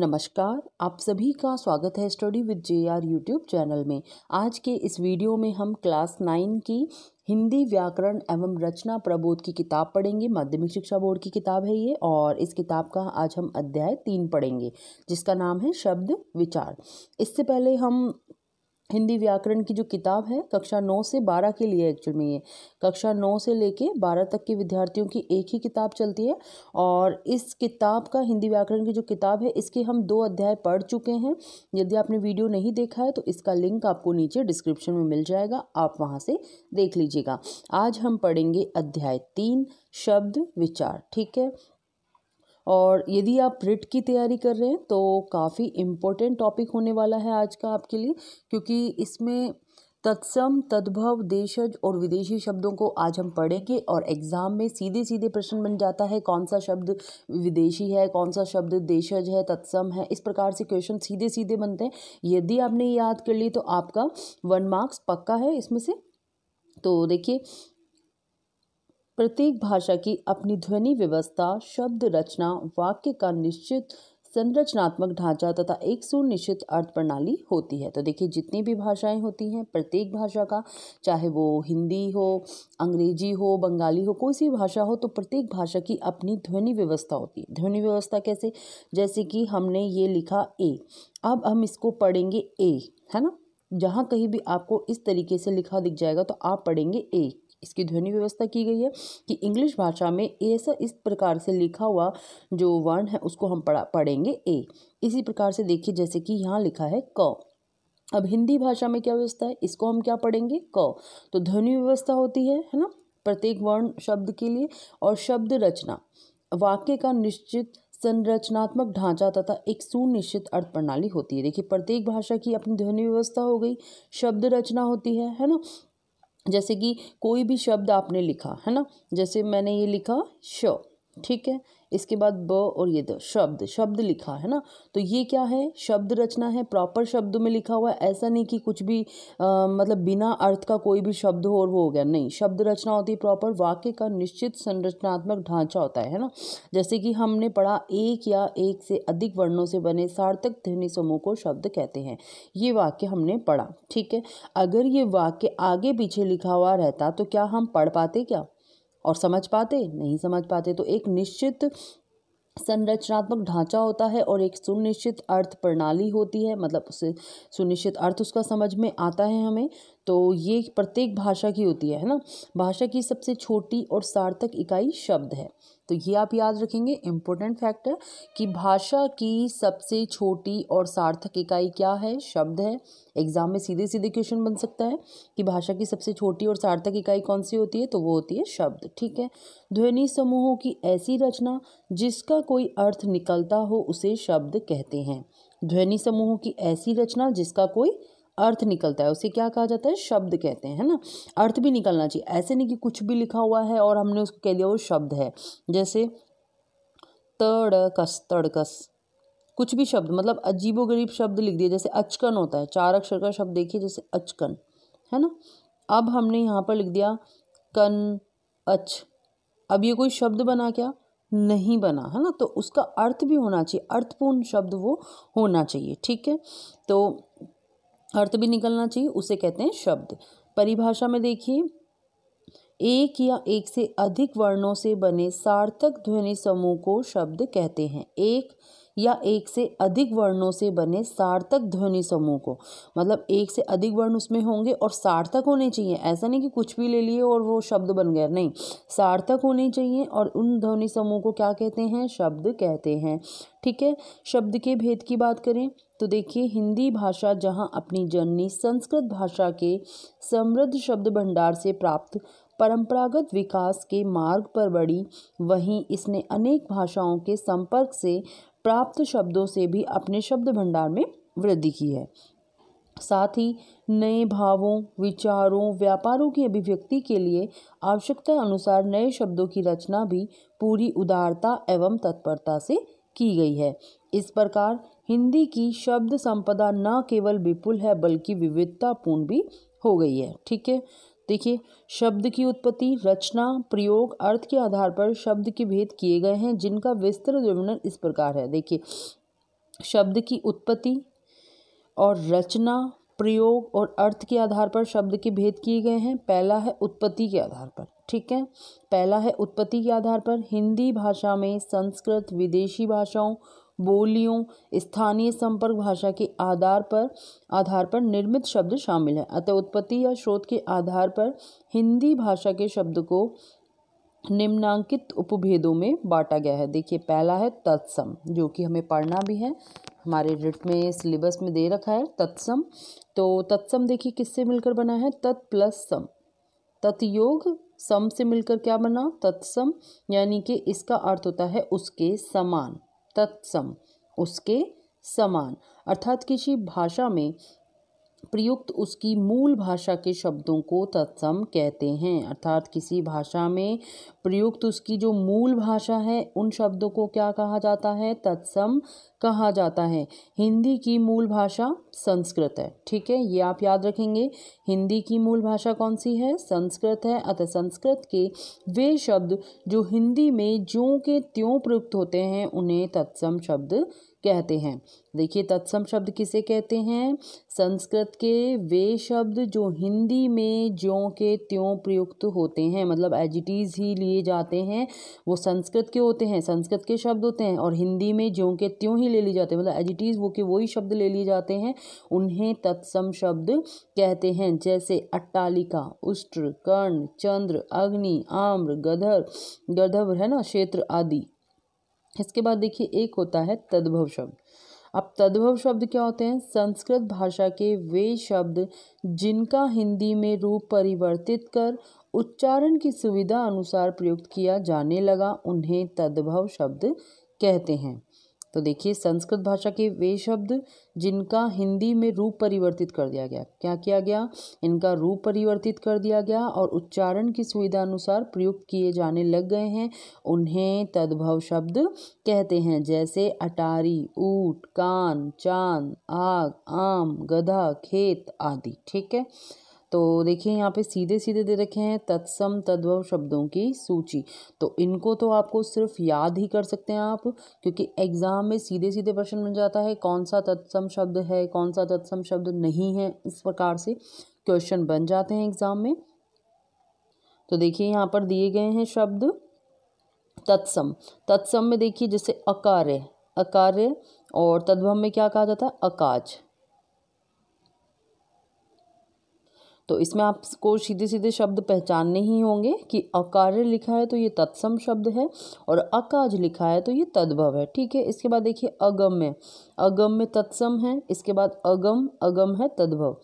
नमस्कार आप सभी का स्वागत है study with J R YouTube channel में आज के इस वीडियो में हम क्लास नाइन की हिंदी व्याकरण एवं रचना प्रबोध की किताब पढ़ेंगे माध्यमिक शिक्षा बोर्ड की किताब है ये और इस किताब का आज हम अध्याय तीन पढ़ेंगे जिसका नाम है शब्द विचार इससे पहले हम हिंदी व्याकरण की जो किताब है कक्षा नौ से बारह के लिए एक्चुअल में ये कक्षा नौ से लेके बारह तक के विद्यार्थियों की एक ही किताब चलती है और इस किताब का हिंदी व्याकरण की जो किताब है इसके हम दो अध्याय पढ़ चुके हैं यदि आपने वीडियो नहीं देखा है तो इसका लिंक आपको नीचे डिस्क्रिप्शन में मिल जाएगा आप वहाँ से देख लीजिएगा आज हम पढ़ेंगे अध्याय तीन शब्द विचार ठीक है और यदि आप रिट की तैयारी कर रहे हैं तो काफ़ी इम्पोर्टेंट टॉपिक होने वाला है आज का आपके लिए क्योंकि इसमें तत्सम तद्भव देशज और विदेशी शब्दों को आज हम पढ़ेंगे और एग्ज़ाम में सीधे सीधे प्रश्न बन जाता है कौन सा शब्द विदेशी है कौन सा शब्द देशज है तत्सम है इस प्रकार से क्वेश्चन सीधे सीधे बनते हैं यदि आपने याद कर ली तो आपका वन मार्क्स पक्का है इसमें से तो देखिए प्रत्येक भाषा की अपनी ध्वनि व्यवस्था शब्द रचना वाक्य का निश्चित संरचनात्मक ढांचा तथा एक सुनिश्चित अर्थ प्रणाली होती है तो देखिए जितनी भी भाषाएं होती हैं प्रत्येक भाषा का चाहे वो हिंदी हो अंग्रेजी हो बंगाली हो कोई सी भाषा हो तो प्रत्येक भाषा की अपनी ध्वनि व्यवस्था होती है ध्वनि व्यवस्था कैसे जैसे कि हमने ये लिखा ए अब हम इसको पढ़ेंगे ए है ना जहाँ कहीं भी आपको इस तरीके से लिखा दिख जाएगा तो आप पढ़ेंगे ए इसकी ध्वनि व्यवस्था की गई है कि इंग्लिश भाषा में ऐसा इस प्रकार से लिखा हुआ जो वर्ण है उसको हम पढ़ा पढ़ेंगे ए इसी प्रकार से देखिए जैसे कि यहाँ लिखा है क अब हिंदी भाषा में क्या व्यवस्था है इसको हम क्या पढ़ेंगे क तो ध्वनि व्यवस्था होती है है ना प्रत्येक वर्ण शब्द के लिए और शब्द रचना वाक्य का निश्चित संरचनात्मक ढांचा तथा एक सुनिश्चित अर्थ प्रणाली होती है देखिए प्रत्येक भाषा की अपनी ध्वनि व्यवस्था हो गई शब्द रचना होती है है ना जैसे कि कोई भी शब्द आपने लिखा है ना जैसे मैंने ये लिखा श ठीक है इसके बाद ब और ये द शब्द शब्द लिखा है ना तो ये क्या है शब्द रचना है प्रॉपर शब्द में लिखा हुआ है ऐसा नहीं कि कुछ भी आ, मतलब बिना अर्थ का कोई भी शब्द हो और वो हो गया नहीं शब्द रचना होती है प्रॉपर वाक्य का निश्चित संरचनात्मक ढांचा होता है ना जैसे कि हमने पढ़ा एक या एक से अधिक वर्णों से बने सार्थक ध्वनि समूह को शब्द कहते हैं ये वाक्य हमने पढ़ा ठीक है अगर ये वाक्य आगे पीछे लिखा हुआ रहता तो क्या हम पढ़ पाते क्या और समझ पाते नहीं समझ पाते तो एक निश्चित संरचनात्मक ढांचा होता है और एक सुनिश्चित अर्थ प्रणाली होती है मतलब उसे सुनिश्चित अर्थ उसका समझ में आता है हमें तो ये प्रत्येक भाषा की होती है ना भाषा की सबसे छोटी और सार्थक इकाई शब्द है तो ये आप याद रखेंगे इम्पोर्टेंट फैक्टर कि भाषा की सबसे छोटी और सार्थक इकाई क्या है शब्द है एग्जाम में सीधे सीधे क्वेश्चन बन सकता है कि भाषा की सबसे छोटी और सार्थक इकाई कौन सी होती है तो वो होती है शब्द ठीक है ध्वनि समूहों की ऐसी रचना जिसका कोई अर्थ निकलता हो उसे शब्द कहते हैं ध्वनि समूहों की ऐसी रचना जिसका कोई अर्थ निकलता है उसे क्या कहा जाता है शब्द कहते हैं ना अर्थ भी निकलना चाहिए ऐसे नहीं कि कुछ भी लिखा हुआ है और हमने उसको कह दिया वो शब्द है जैसे तड़कस तड़कस कुछ भी शब्द मतलब अजीबो गरीब शब्द लिख दिया जैसे अचकन होता है चार अक्षर का शब्द देखिए जैसे अचकन है ना अब हमने यहाँ पर लिख दिया कन अच अब ये कोई शब्द बना क्या नहीं बना है ना तो उसका अर्थ भी होना चाहिए अर्थपूर्ण शब्द वो होना चाहिए ठीक है तो अर्थ भी निकलना चाहिए उसे कहते हैं शब्द परिभाषा में देखिए एक या एक से अधिक वर्णों से बने सार्थक ध्वनि समूह को शब्द कहते हैं एक या एक से अधिक वर्णों से बने सार्थक ध्वनि समूह को मतलब एक से अधिक वर्ण उसमें होंगे और सार्थक होने चाहिए ऐसा नहीं कि कुछ भी ले लिए और वो शब्द बन गया नहीं सार्थक होने चाहिए और उन ध्वनि समूह को क्या कहते हैं शब्द कहते हैं ठीक है शब्द के भेद की बात करें तो देखिए हिंदी भाषा जहाँ अपनी जननी संस्कृत भाषा के समृद्ध शब्द भंडार से प्राप्त परंपरागत विकास के मार्ग पर बढ़ी वहीं इसने अनेक भाषाओं के संपर्क से प्राप्त शब्दों से भी अपने शब्द भंडार में वृद्धि की है साथ ही नए भावों विचारों व्यापारों की अभिव्यक्ति के लिए आवश्यकता अनुसार नए शब्दों की रचना भी पूरी उदारता एवं तत्परता से की गई है इस प्रकार हिंदी की शब्द संपदा न केवल विपुल है बल्कि विविधतापूर्ण भी हो गई है ठीक है देखिए शब्द की उत्पत्ति रचना प्रयोग अर्थ के आधार पर शब्द के भेद किए गए हैं जिनका विस्तृत विवरण इस प्रकार है देखिए शब्द की उत्पत्ति और रचना प्रयोग और अर्थ के आधार पर शब्द के भेद किए गए हैं पहला है उत्पत्ति के आधार पर ठीक है पहला है उत्पत्ति के आधार पर हिंदी भाषा में संस्कृत विदेशी भाषाओं बोलियों स्थानीय संपर्क भाषा के आधार पर आधार पर निर्मित शब्द शामिल हैं अतः उत्पत्ति या स्रोत के आधार पर हिंदी भाषा के शब्द को निम्नांकित उपभेदों में बांटा गया है देखिए पहला है तत्सम जो कि हमें पढ़ना भी है हमारे रिट में सिलेबस में दे रखा है तत्सम तो तत्सम देखिए किससे मिलकर बना है तत् प्लस सम तत्योग सम से मिलकर क्या बना तत्सम यानी कि इसका अर्थ होता है उसके समान तत्सम उसके समान अर्थात किसी भाषा में प्रयुक्त उसकी मूल भाषा के शब्दों को तत्सम कहते हैं अर्थात किसी भाषा में प्रयुक्त उसकी जो मूल भाषा है उन शब्दों को क्या कहा जाता है तत्सम कहा जाता है हिंदी की मूल भाषा संस्कृत है ठीक है ये आप याद रखेंगे हिंदी की मूल भाषा कौन सी है संस्कृत है अतः संस्कृत के वे शब्द जो हिंदी में ज्यों के त्यों प्रयुक्त होते हैं उन्हें तत्सम शब्द कहते हैं देखिए तत्सम शब्द किसे कहते हैं संस्कृत के वे शब्द जो हिंदी में ज्यों के त्यों प्रयुक्त होते हैं मतलब एजिटीज ही लिए जाते हैं वो संस्कृत के होते हैं संस्कृत के शब्द होते हैं और हिंदी में ज्यों के त्यों ही ले लिए जाते हैं मतलब एजिटीज वो के वही शब्द ले लिए जाते हैं उन्हें तत्सम शब्द कहते हैं जैसे अट्टालिका उष्ट्र कर्ण चंद्र अग्नि आम्र गधर गधव है ना क्षेत्र आदि इसके बाद देखिए एक होता है तद्भव शब्द अब तद्भव शब्द क्या होते हैं संस्कृत भाषा के वे शब्द जिनका हिंदी में रूप परिवर्तित कर उच्चारण की सुविधा अनुसार प्रयुक्त किया जाने लगा उन्हें तद्भव शब्द कहते हैं तो देखिए संस्कृत भाषा के वे शब्द जिनका हिंदी में रूप परिवर्तित कर दिया गया क्या किया गया इनका रूप परिवर्तित कर दिया गया और उच्चारण की सुविधा अनुसार प्रयुक्त किए जाने लग गए हैं उन्हें तद्भव शब्द कहते हैं जैसे अटारी ऊट कान चांद आग आम गधा खेत आदि ठीक है तो देखिए यहाँ पे सीधे सीधे दे रखे हैं तत्सम तद्भव शब्दों की सूची तो इनको तो आपको सिर्फ याद ही कर सकते हैं आप क्योंकि एग्ज़ाम में सीधे सीधे प्रश्न बन जाता है कौन सा तत्सम शब्द है कौन सा तत्सम शब्द नहीं है इस प्रकार से क्वेश्चन बन जाते हैं एग्ज़ाम में तो देखिए यहाँ पर दिए गए हैं शब्द तत्सम तत्सम में देखिए जैसे अकार्य अकार्य और तद्भव में क्या कहा जाता है अकाज तो इसमें आपको सीधे सीधे शब्द पहचानने ही होंगे कि अकार्य लिखा है तो ये तत्सम शब्द है और अकाज लिखा है तो ये तद्भव है ठीक है इसके बाद देखिए अगम्य अगम्य तत्सम है इसके बाद अगम अगम है तद्भव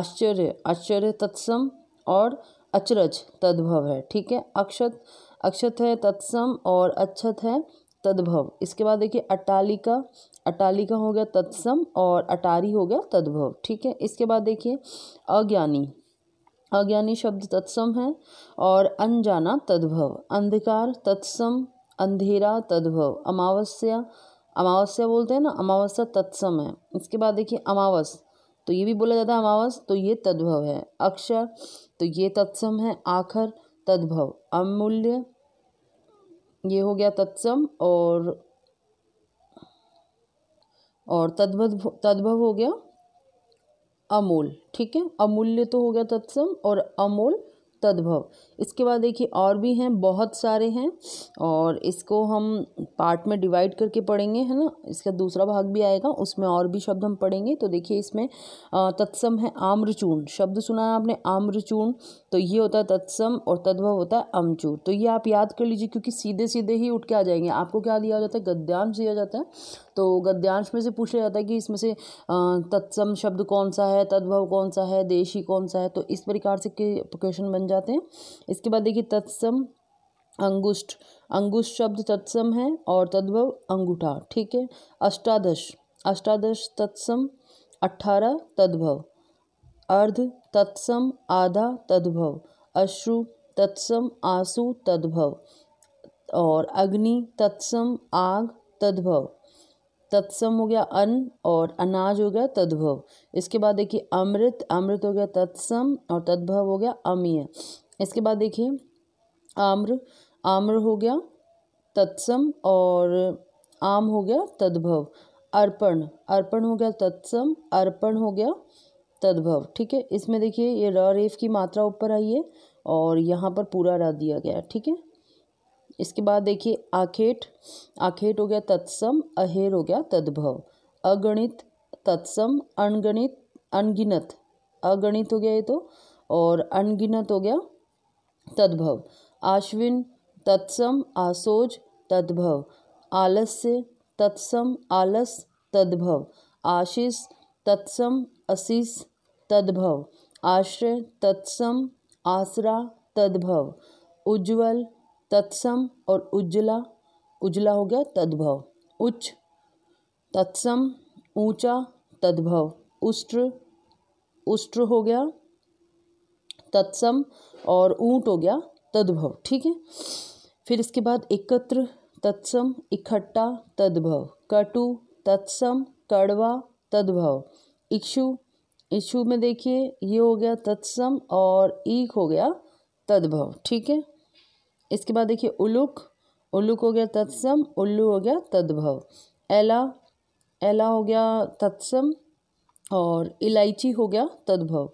आश्चर्य आश्चर्य तत्सम और अचरज तद्भव है ठीक है अक्षत अक्षत है तत्सम और अक्षत है तद्भव इसके बाद देखिए अटालिका अटालिका हो गया तत्सम और अटारी हो गया तद्भव ठीक है इसके बाद देखिए अज्ञानी अज्ञानी शब्द तत्सम है और अनजाना तद्भव अंधकार तत्सम अंधेरा तद्भव अमावस्या अमावस्या बोलते हैं ना अमावस्या तत्सम है इसके बाद देखिए अमावस तो ये भी बोला जाता है अमावस तो ये तद्भव है अक्षर तो ये तत्सम है आखर तद्भव अमूल्य ये हो गया तत्सम और और तद्भव तद्भव हो गया अमूल ठीक है अमूल्य तो हो गया तत्सम और अमोल तद्भव इसके बाद देखिए और भी हैं बहुत सारे हैं और इसको हम पार्ट में डिवाइड करके पढ़ेंगे है ना इसका दूसरा भाग भी आएगा उसमें और भी शब्द हम पढ़ेंगे तो देखिए इसमें तत्सम है आम्रचूर्ण शब्द सुना है आपने आम्रचूर्ण तो ये होता है तत्सम और तद्भव होता है अमचूर तो ये आप याद कर लीजिए क्योंकि सीधे सीधे ही उठ के आ जाएंगे आपको क्या दिया जाता है गद्यांश दिया जाता है तो गद्यांश में से पूछा जाता है कि इसमें से तत्सम शब्द कौन सा है तद्भव कौन सा है देशी कौन सा है तो इस प्रकार से क्वेश्चन बन जाते हैं इसके बाद देखिए तत्सम अंगुष्ठ अंगुष्ठ शब्द तत्सम है और तद्भव अंगूठा ठीक है अष्टादश अष्टादश तत्सम अठारह तद्भव अर्ध तत्सम आधा तद्भव अश्रु तत्सम आंसू तद्भव और अग्नि तत्सम आग तद्भव तत्सम हो गया अन्न और अनाज हो गया तद्भव इसके बाद देखिए अमृत अमृत हो गया तत्सम और तद्भव हो गया अमीय इसके बाद देखिए आम्र आम्र हो गया तत्सम और आम हो गया तद्भव अर्पण अर्पण हो गया तत्सम अर्पण हो गया तद्भव ठीक है इसमें देखिए ये र रेफ की मात्रा ऊपर आई है और यहाँ पर पूरा र दिया गया ठीक है इसके बाद देखिए आखेट आखेट हो गया तत्सम अहेर हो गया तद्भव अगणित तत्सम अनगणित अनगिनत अगणित हो गया ये तो और अनगिनत हो गया तद्भव आश्विन तत्सम आसोज तद्भव आलस्य तत्सम आलस तद्भव आशीष तत्सम असीस तद्भव आश्रय तत्सम आसरा तद्भव उज्ज्वल तत्सम और उज्जला उजला हो गया तद्भव उच्च तत्सम ऊंचा तद्भव उष्ट्र उष्ट्र हो गया तत्सम और ऊंट हो गया तद्भव ठीक है फिर इसके बाद एकत्र तत्सम इकट्ठा तद्भव कटु तत्सम कड़वा तद्भव इक्षु इक्षु में देखिए ये हो गया तत्सम और ईक हो गया तद्भव ठीक है इसके बाद देखिए उलुक उल्लुक हो गया तत्सम उल्लू हो गया तद्भव एला एला हो गया तत्सम और इलायची हो गया तद्भव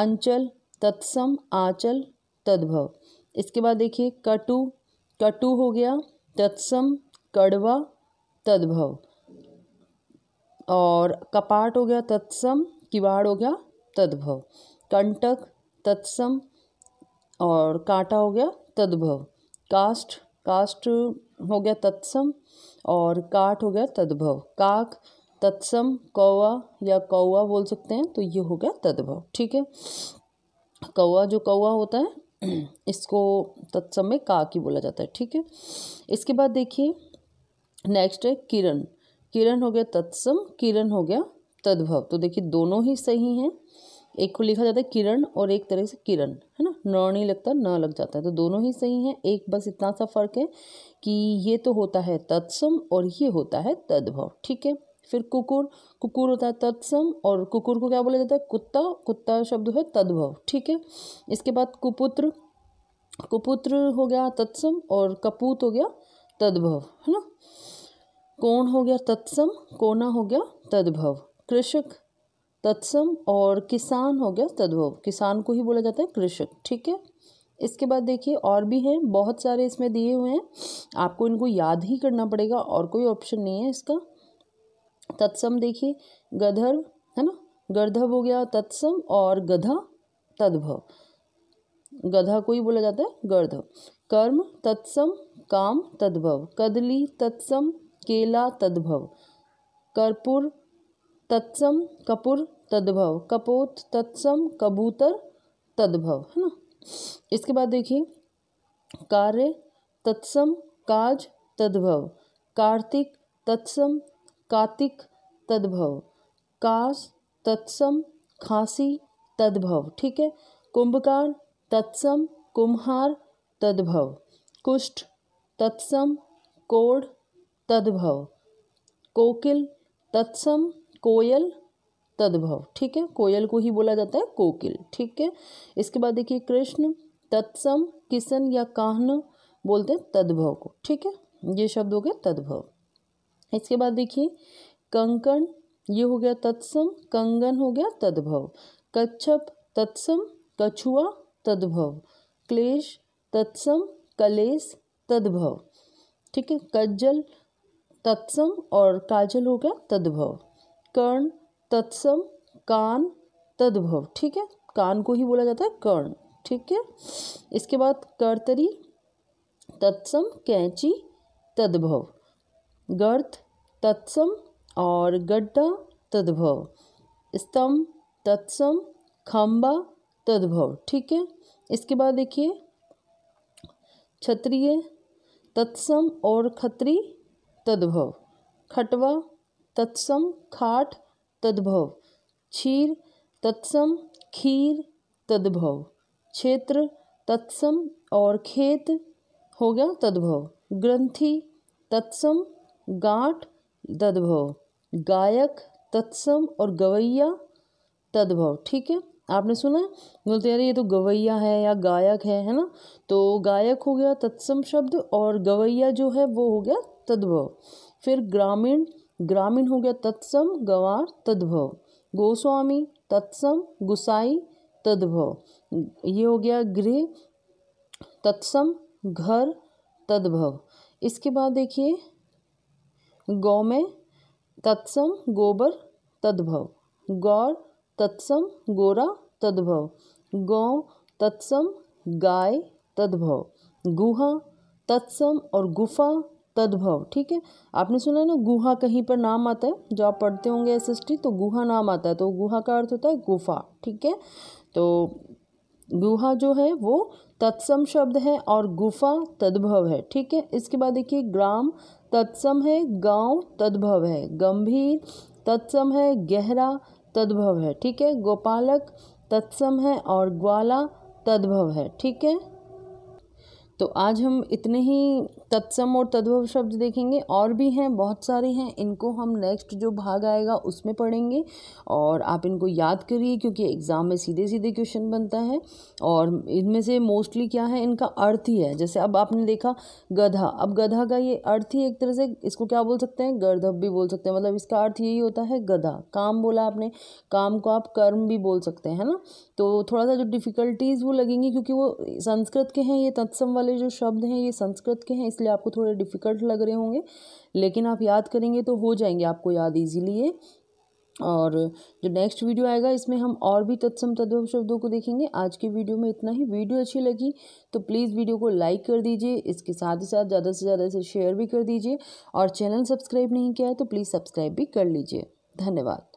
अंचल तत्सम आंचल तद्भव इसके बाद देखिए कटु कटु हो गया तत्सम कड़वा तद्भव और कपाट हो गया तत्सम किवाड़ हो गया तद्भव कंटक तत्सम और काटा हो गया तद्भव कास्ट कास्ट हो गया तत्सम और काट हो गया तद्भव काक तत्सम कौवा या कौवा बोल सकते हैं तो ये हो गया तद्भव ठीक है कौवा जो कौवा होता है इसको तत्सम में काक ही बोला जाता है ठीक है इसके बाद देखिए नेक्स्ट है किरण किरण हो गया तत्सम किरण हो गया तद्भव तो देखिए दोनों ही सही हैं एक को लिखा जाता है किरण और एक तरह से किरण है ना न नहीं लगता न लग जाता है तो दोनों ही सही हैं एक बस इतना सा फ़र्क है कि ये तो होता है तत्सम और ये होता है तद्भव ठीक है फिर कुकुर कुकुर होता है तत्सम और कुकुर को क्या बोला जाता है कुत्ता कुत्ता शब्द है तद्भव ठीक है इसके बाद कुपुत्र कुपुत्र हो गया तत्सम और कपूत हो गया तद्भव है ना कोण हो गया तत्सम कोना हो गया तद्भव कृषक तत्सम और किसान हो गया तद्भव किसान को ही बोला जाता है कृषक ठीक है इसके बाद देखिए और भी हैं बहुत सारे इसमें दिए हुए हैं आपको इनको याद ही करना पड़ेगा और कोई ऑप्शन नहीं है इसका तत्सम देखिए गधर है ना गर्धव हो गया तत्सम और गधा तद्भव गधा को ही बोला जाता है गर्धव कर्म तत्सम काम तद्भव कदली तत्सम केला तद्भव कर्पूर तत्सम कपूर तद्भव कपोत तत्सम कबूतर तद्भव है ना इसके बाद देखिए कार्य तत्सम काज तद्भव कार्तिक तत्सम कातिक तद्भव कास तत्सम खांसी तद्भव ठीक है कुंभकार तत्सम कुम्हार तद्भव कुष्ठ तत्सम कोड तद्भव कोकिल तत्सम कोयल तद्भव ठीक है कोयल को ही बोला जाता है कोकिल ठीक है इसके बाद देखिए कृष्ण तत्सम किशन या काहन बोलते हैं तद्भव को ठीक है ये शब्द हो गया तद्भव इसके बाद देखिए कंकण ये हो गया तत्सम कंगन हो गया तद्भव कच्छप तत्सम कछुआ तद्भव क्लेश तत्सम कलेश तद्भव ठीक है कज्जल तत्सम और काजल हो गया तद्भव कर्ण तत्सम कान तद्भव ठीक है कान को ही बोला जाता है कर्ण ठीक है इसके बाद कर्तरी तत्सम कैंची तद्भव गर्थ तत्सम और गड्ढा तद्भव स्तंभ तत्सम खम्बा तद्भव ठीक है इसके बाद देखिए क्षत्रिय तत्सम और खत्री तद्भव खटवा तत्सम खाट तद्भव क्षीर तत्सम खीर तद्भव क्षेत्र तत्सम और खेत हो गया तद्भव ग्रंथि तत्सम गांठ तद्भव गायक तत्सम और गवैया तद्भव ठीक है आपने सुना है बोलते यार ये तो गवैया है या गायक है है ना तो गायक हो गया तत्सम शब्द और गवैया जो है वो हो गया तद्भव फिर ग्रामीण ग्रामीण हो गया तत्सम गवार तद्भव गोस्वामी तत्सम गुसाई तद्भव ये हो गया गृह तत्सम घर तद्भव इसके बाद देखिए गौ में तत्सम गोबर तद्भव गौर तत्सम गोरा तद्भव गौ तत्सम गाय तद्भव गुहा तत्सम और गुफा तद्भव ठीक है आपने सुना है ना गुहा कहीं पर नाम आता है जो आप पढ़ते होंगे एस तो गुहा नाम आता है तो गुहा का अर्थ होता है गुफा ठीक है तो गुहा जो है वो तत्सम शब्द है और गुफा तद्भव है ठीक है इसके बाद देखिए ग्राम तत्सम है गांव तद्भव है गंभीर तत्सम है गहरा तद्भव है ठीक है गोपालक तत्सम है और ग्वाला तद्भव है ठीक है तो आज हम इतने ही तत्सम और तद्भव शब्द देखेंगे और भी हैं बहुत सारे हैं इनको हम नेक्स्ट जो भाग आएगा उसमें पढ़ेंगे और आप इनको याद करिए क्योंकि एग्ज़ाम में सीधे सीधे क्वेश्चन बनता है और इनमें से मोस्टली क्या है इनका अर्थ ही है जैसे अब आपने देखा गधा अब गधा का ये अर्थ ही एक तरह से इसको क्या बोल सकते हैं गर्धव भी बोल सकते हैं मतलब इसका अर्थ यही होता है गधा काम बोला आपने काम को आप कर्म भी बोल सकते हैं ना तो थोड़ा सा जो डिफ़िकल्टीज़ वो लगेंगी क्योंकि वो संस्कृत के हैं ये तत्सम वाले वाले जो शब्द हैं ये संस्कृत के हैं इसलिए आपको थोड़े डिफ़िकल्ट लग रहे होंगे लेकिन आप याद करेंगे तो हो जाएंगे आपको याद ईजीलिए और जो नेक्स्ट वीडियो आएगा इसमें हम और भी तत्सम तद्भव शब्दों को देखेंगे आज की वीडियो में इतना ही वीडियो अच्छी लगी तो प्लीज़ वीडियो को लाइक कर दीजिए इसके साथ ही साथ ज़्यादा से ज़्यादा इसे शेयर भी कर दीजिए और चैनल सब्सक्राइब नहीं किया है तो प्लीज़ सब्सक्राइब भी कर लीजिए धन्यवाद